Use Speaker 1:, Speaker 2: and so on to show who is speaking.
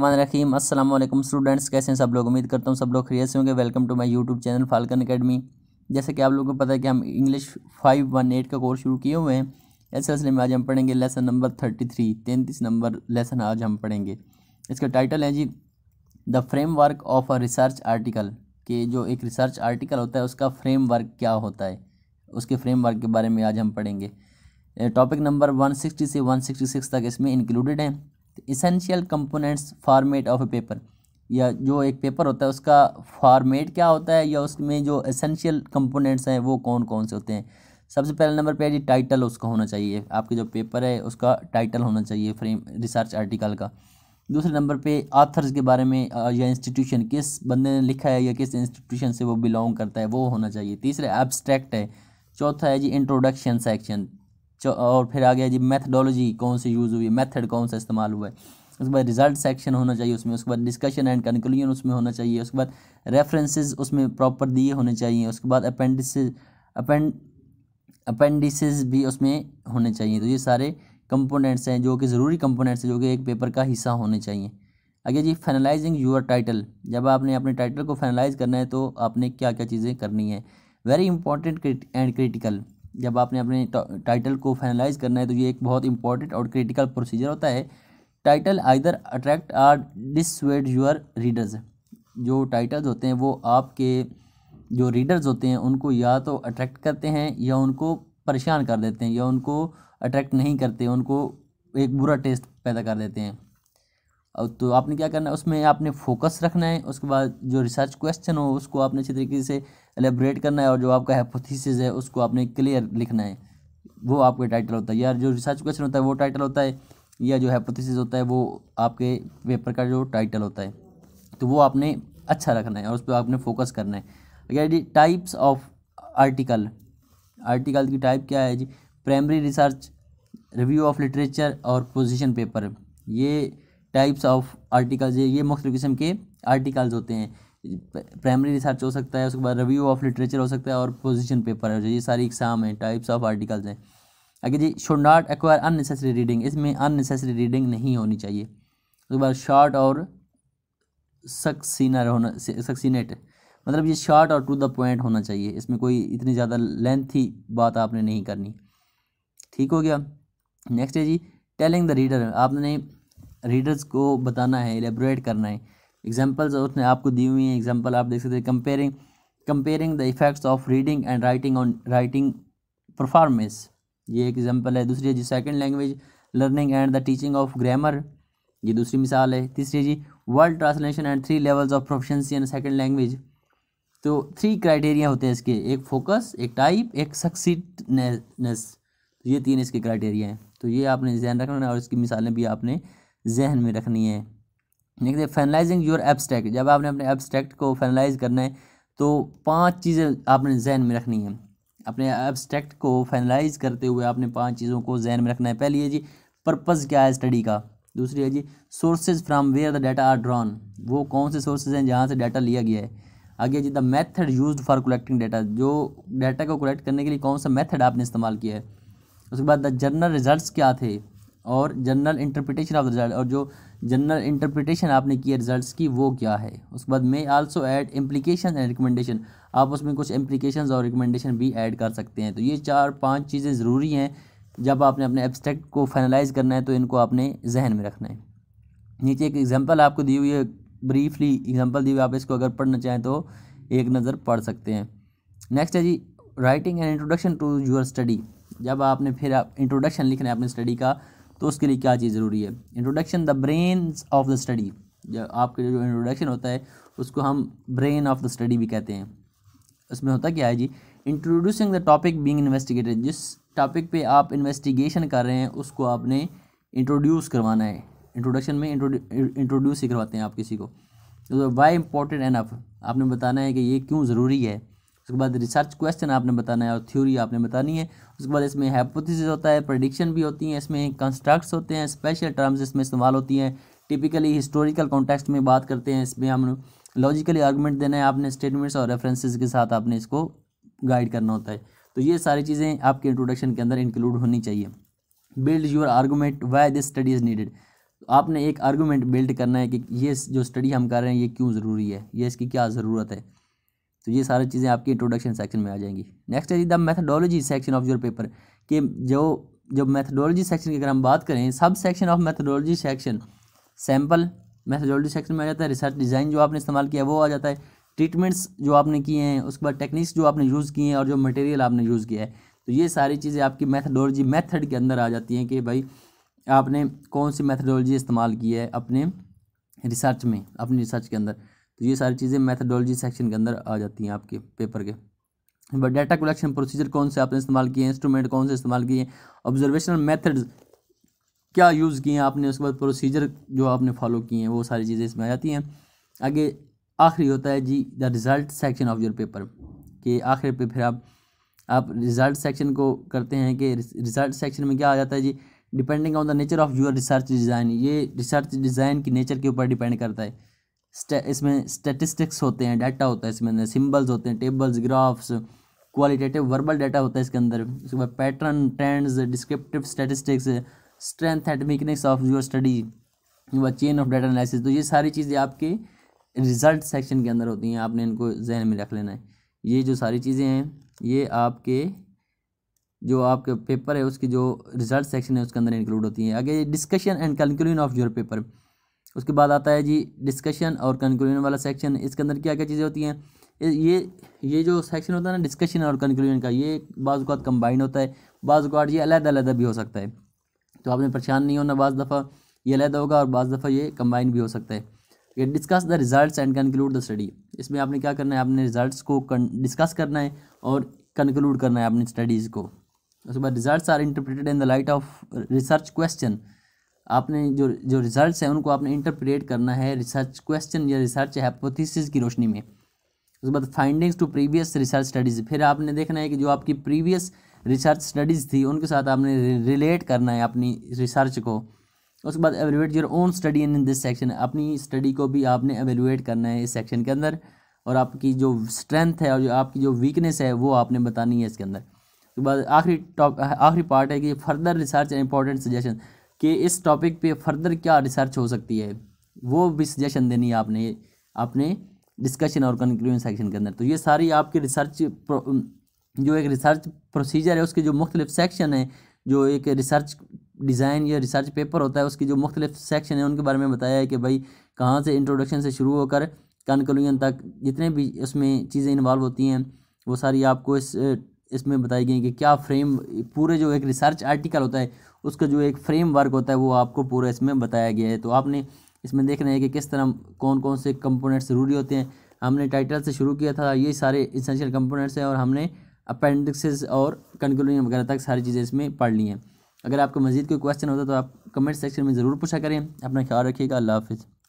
Speaker 1: रहीम अस्सलाम स्टूडेंट्स कैसे हैं सब लोग उम्मीद करता हूँ सब लोग खरीद से होंगे welcome to my YouTube channel Falcon academy जैसे कि आप लोगों को पता है कि हम इंग्लिश फाइव वन एट का कोर्स शुरू किए हुए हैं इस सिलसिले में आज हम पढ़ेंगे लेसन नंबर थर्टी थ्री तैंतीस नंबर लेसन आज हम पढ़ेंगे इसका टाइटल है जी the framework of a research article कि जो एक रिसर्च आर्टिकल होता है उसका वर्क क्या होता है उसके वर्क के बारे में आज हम पढ़ेंगे टॉपिक नंबर वन सिक्सटी से वन सिक्सटी सिक्स तक इसमें इंक्लूडेड हैं essential components format of a paper या जो एक पेपर होता है उसका फॉर्मेट क्या होता है या उसमें जो इसेंशियल कंपोनेंट्स हैं वो कौन कौन से होते हैं सबसे पहले नंबर पे जी टाइटल उसका होना चाहिए आपके जो पेपर है उसका टाइटल होना चाहिए फ्रेम रिसर्च आर्टिकल का दूसरे नंबर पे आथर्स के बारे में या इंस्टीट्यूशन किस बंदे ने लिखा है या किस इंस्टीट्यूशन से वो बिलोंग करता है वो होना चाहिए तीसरा एब्स्ट्रैक्ट है चौथा है जी इंट्रोडक्शन सेक्शन और फिर आ गया जी मैथडोलॉजी कौन सी यूज़ हुई है मैथड कौन सा इस्तेमाल हुआ है उसके बाद रिजल्ट सेक्शन होना चाहिए उसमें उसके बाद डिस्कशन एंड कंक्लूजन उसमें होना चाहिए उसके बाद रेफरेंसेस उसमें प्रॉपर दिए होने चाहिए उसके बाद अपेंडिस अपेंड भी उसमें होने चाहिए तो ये सारे कंपोनेंट्स हैं जो कि ज़रूरी कंपोनेंट्स हैं जो कि एक पेपर का हिस्सा होने चाहिए आगे जी फाइनलाइजिंग यूर टाइटल जब आपने अपने टाइटल को फाइनलाइज करना है तो आपने क्या क्या चीज़ें करनी है वेरी इंपॉर्टेंट एंड क्रिटिकल जब आपने अपने टाइटल को फाइनलाइज करना है तो ये एक बहुत इंपॉर्टेंट और क्रिटिकल प्रोसीजर होता है title either attract or dissuade your readers जो टाइटल्स होते हैं वो आपके जो रीडर्स होते हैं उनको या तो अट्रैक्ट करते हैं या उनको परेशान कर देते हैं या उनको अट्रैक्ट नहीं करते उनको एक बुरा टेस्ट पैदा कर देते हैं तो आपने क्या करना है उसमें आपने फोकस रखना है उसके बाद जो रिसर्च क्वेश्चन हो उसको आपने अच्छी तरीके से एलेबरेट करना है और जो आपका हैपोथीसिस है उसको आपने क्लियर लिखना है वो आपका टाइटल होता है या जो रिसर्च क्वेश्चन होता है वो टाइटल होता है या जो हैपोथीसिस होता है वो आपके पेपर का जो टाइटल होता है तो वो आपने अच्छा रखना है और उस पर आपने फोकस करना है जी टाइप्स ऑफ आर्टिकल आर्टिकल की टाइप क्या है जी primary research review of literature और पोजिशन पेपर ये टाइप्स ऑफ आर्टिकल्स ये मुख्त किस्म के आर्टिकल्स होते हैं प्राइमरी रिसर्च हो सकता है उसके बाद रिव्यू ऑफ लिटरेचर हो सकता है और पोजिशन पेपर है ये सारी एग्जाम हैं टाइप्स ऑफ आर्टिकल्स हैं आगे जी should not acquire unnecessary reading इसमें अननेसेसरी रीडिंग नहीं होनी चाहिए उसके बाद शॉर्ट और सक्सीनर होना सक्सीनेट मतलब ये शॉर्ट और टू द पॉइंट होना चाहिए इसमें कोई इतनी ज़्यादा लेंथी बात आपने नहीं करनी ठीक हो गया नेक्स्ट है जी टेलिंग द रीडर आपने रीडर्स को बताना है एलेबोरेट करना है एग्जाम्पल्स उसने आपको दी हुई हैं एग्जाम्पल आप देख सकते हैं comparing comparing the effects of reading and writing on writing performance ये एक एग्जाम्पल है दूसरी है जी second language learning and the teaching of grammar ये दूसरी मिसाल है तीसरी जी world translation and three levels of proficiency in second language तो थ्री क्राइटेरिया होते हैं इसके एक फोकस एक टाइप एक सक्सीडनेस तो ये तीन इसके क्राइटेरिया हैं तो ये आपने ध्यान रखना है और इसकी मिसालें भी आपने जहन में रखनी है देख है फाइनलाइजिंग योर एब्स्ट्रैक्ट जब आपने अपने एब्स्ट्रैक्ट को फाइनलाइज करना है तो पांच चीज़ें आपने जहन में रखनी है अपने एब्स्ट्रैक्ट को फाइनलाइज करते हुए आपने पांच चीज़ों को जहन में रखना है पहली है जी पर्पज़ क्या है स्टडी का दूसरी है जी sources from where the data are drawn वो कौन से सोर्सेज हैं जहाँ से डाटा लिया गया है आगे जी the method use for collecting data जो डाटा को कलेक्ट करने के लिए कौन सा मैथड आपने इस्तेमाल किया है उसके बाद द जर्नल रिजल्ट क्या थे और जनरल इंटरप्रिटेशन ऑफ रिजल्ट और जो जनरल इंटरप्रिटेशन आपने किया रिजल्ट्स की वो क्या है उसके बाद may also add implication and recommendation आप उसमें कुछ इम्प्लीकेशन और रिकमेंडेशन भी ऐड कर सकते हैं तो ये चार पाँच चीज़ें ज़रूरी हैं जब आपने अपने एब्स्ट्रैक्ट को फाइनलाइज़ करना है तो इनको आपने जहन में रखना है नीचे एक एग्जाम्पल आपको दी हुई है ब्रीफली एग्जाम्पल दी हुई आप इसको अगर पढ़ना चाहें तो एक नज़र पढ़ सकते हैं नेक्स्ट है जी writing and introduction to your study जब आपने फिर आप इंट्रोडक्शन लिखना है अपनी स्टडी का तो उसके लिए क्या चीज़ ज़रूरी है introduction the brain of the study आपके जो इंट्रोडक्शन होता है उसको हम ब्रेन ऑफ द स्टडी भी कहते हैं उसमें होता क्या है जी introducing the topic being investigated जिस टॉपिक पे आप इन्वेस्टिगेशन कर रहे हैं उसको आपने इंट्रोड्यूस करवाना है इंट्रोडक्शन में इंट्रोड्यूस ही करवाते हैं आप किसी को तो वाई इम्पोर्टेंट एनफ आपने बताना है कि ये क्यों ज़रूरी है उसके बाद रिसर्च क्वेश्चन आपने बताना है और थ्योरी आपने बतानी है उसके बाद इसमें हैपोथेसिस होता है प्रडिक्शन भी होती हैं इसमें कंस्ट्रक्ट्स होते हैं स्पेशल टर्म्स इसमें इस्तेमाल होती हैं टिपिकली हिस्टोरिकल कॉन्टेक्स्ट में बात करते हैं इसमें हम लॉजिकली आर्गूमेंट देना है आपने स्टेटमेंट्स और रेफरेंस के साथ आपने इसको गाइड करना होता है तो ये सारी चीज़ें आपके इंट्रोडक्शन के अंदर इंक्लूड होनी चाहिए build your argument why this study is needed आपने एक आर्गूमेंट बिल्ड करना है कि ये जो स्टडी हम कर रहे हैं ये क्यों ज़रूरी है ये इसकी क्या ज़रूरत है तो ये सारी चीज़ें आपकी इंट्रोडक्शन सेक्शन में आ जाएंगी नेक्स्ट है the methodology section of your paper कि जो जब मैथडोलॉजी सेक्शन की अगर हम बात करें subsection of methodology section sample methodology section में आ जाता है रिसर्च डिज़ाइन जो आपने इस्तेमाल किया वो आ जाता है ट्रीटमेंट्स जो आपने किए हैं उसके बाद टेक्निक्स जो आपने यूज़ किए हैं और जो मटेरियल आपने यूज़ किया है तो ये सारी चीज़ें आपकी मैथडोलॉजी मैथड के अंदर आ जाती हैं कि भाई आपने कौन सी मैथडोलॉजी इस्तेमाल की है अपने रिसर्च में अपनी रिसर्च के अंदर तो ये सारी चीज़ें मैथडोलॉजी सेक्शन के अंदर आ जाती हैं आपके पेपर के बट डाटा कलेक्शन प्रोसीजर कौन से आपने इस्तेमाल किए हैं इंस्ट्रूमेंट कौन से इस्तेमाल किए हैं ऑब्जर्वेशनल मेथड्स क्या यूज़ किए हैं आपने उसके बाद प्रोसीजर जो आपने फॉलो किए हैं वो सारी चीज़ें इसमें आ जाती हैं आगे आखिरी होता है जी the result section of your paper कि आखिर पे फिर आप आप रिज़ल्ट सेक्शन को करते हैं कि रिज़ल्ट सेक्शन में क्या आ जाता है जी depending on the nature of your research design ये रिसर्च डिज़ाइन की नेचर के ऊपर डिपेंड करता है इसमें स्टेटिस्टिक्स होते हैं डाटा होता है इसमें अंदर सिम्बल्स होते हैं tables graphs qualitative verbal data होता है इसके अंदर उसके बाद pattern trends descriptive statistics strength and weakness of your study व चेन ऑफ डाटा एनालिसिस तो ये सारी चीज़ें आपके रिजल्ट सेक्शन के अंदर होती हैं आपने इनको जहन में रख लेना है ये जो सारी चीज़ें हैं ये आपके जो आपके पेपर है उसकी जो रिजल्ट सेक्शन है उसके अंदर इंक्लूड होती है आगे discussion and conclusion of your paper उसके बाद आता है जी डिस्कशन और कंक्लूजन वाला सेक्शन इसके अंदर क्या क्या चीज़ें होती हैं ये ये जो सेक्शन होता है ना डिस्कशन और कंक्लूजन का ये बाज़ात कम्बाइंड होता है बाज़ात ये अलग-अलग भी हो सकता है तो आपने परेशान नहीं होना बाज़ दफ़ा ये अलग होगा और बाज़ दफ़ा ये कम्बाइन भी हो सकता है ये discuss the result and conclude the study इसमें आपने क्या करना है आपने रिजल्ट को डिस्कस करना है और कंक्लूड करना है अपनी स्टडीज़ को उसके बाद result are interpreted in the light of research question आपने जो जो रिजल्ट है उनको आपने इंटरप्रेट करना है रिसर्च क्वेश्चन या रिसर्च हैपोथीसिस की रोशनी में उसके बाद findings to previous research studies फिर आपने देखना है कि जो आपकी प्रीवियस रिसर्च स्टडीज़ थी उनके साथ आपने रिलेट करना है अपनी रिसर्च को उसके बाद evaluate your own study in this section अपनी स्टडी को भी आपने एवेलुएट करना है इस सेक्शन के अंदर और आपकी जो स्ट्रेंथ है और जो आपकी जो वीकनेस है वो आपने बतानी है इसके अंदर उसके बाद आखिरी टॉप आखिरी पार्ट है कि further research and important suggestion कि इस टॉपिक पे फर्दर क्या रिसर्च हो सकती है वो भी सजेशन देनी है आपने अपने डिस्कशन और कंक्लूजन सेक्शन के अंदर तो ये सारी आपकी रिसर्च जो एक रिसर्च प्रोसीजर है उसके जो मुख्तलिफ सेक्शन है जो एक रिसर्च डिज़ाइन या रिसर्च पेपर होता है उसकी जो मुख्तलिफ सेक्शन है उनके बारे में बताया है कि भाई कहाँ से इंट्रोडक्शन से शुरू होकर कंक्लूजन तक जितने भी उसमें चीज़ें इन्वॉल्व होती हैं वो सारी आपको इस इसमें बताई गई कि क्या फ्रेम पूरे जो एक रिसर्च आर्टिकल होता है उसका जो एक फ्रेम वर्क होता है वो आपको पूरा इसमें बताया गया है तो आपने इसमें देखना है कि किस तरह कौन कौन से कंपोनेंट्स ज़रूरी होते हैं हमने टाइटल से शुरू किया था ये सारे इसेंशियल कंपोनेंट्स हैं और हमने अपेंडिक्सेस और कंक्लूजन वगैरह तक सारी चीज़ें इसमें पढ़ ली हैं अगर आपको मजीद कोई क्वेश्चन होता तो आप कमेंट सेक्शन में ज़रूर पूछा करें अपना ख्याल रखिएगा अल्लाह हाफिज़